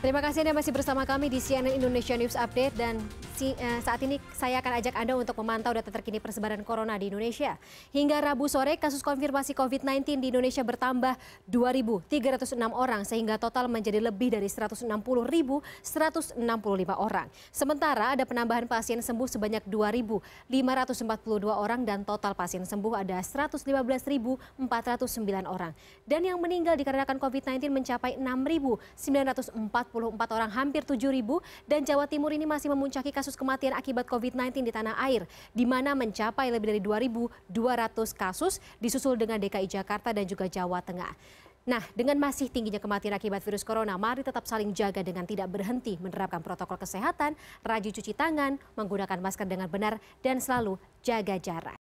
Terima kasih Anda masih bersama kami di CNN Indonesia News Update dan si, eh, saat ini saya akan ajak Anda untuk memantau data terkini persebaran corona di Indonesia. Hingga Rabu sore, kasus konfirmasi COVID-19 di Indonesia bertambah 2.306 orang, sehingga total menjadi lebih dari 160.165 orang. Sementara ada penambahan pasien sembuh sebanyak 2.542 orang dan total pasien sembuh ada 115.409 orang. Dan yang meninggal dikarenakan COVID-19 mencapai 6.944 orang, hampir 7.000 dan Jawa Timur ini masih memuncaki kasus kasus kematian akibat COVID-19 di tanah air, di mana mencapai lebih dari 2.200 kasus, disusul dengan DKI Jakarta dan juga Jawa Tengah. Nah, dengan masih tingginya kematian akibat virus corona, mari tetap saling jaga dengan tidak berhenti menerapkan protokol kesehatan, rajin cuci tangan, menggunakan masker dengan benar, dan selalu jaga jarak.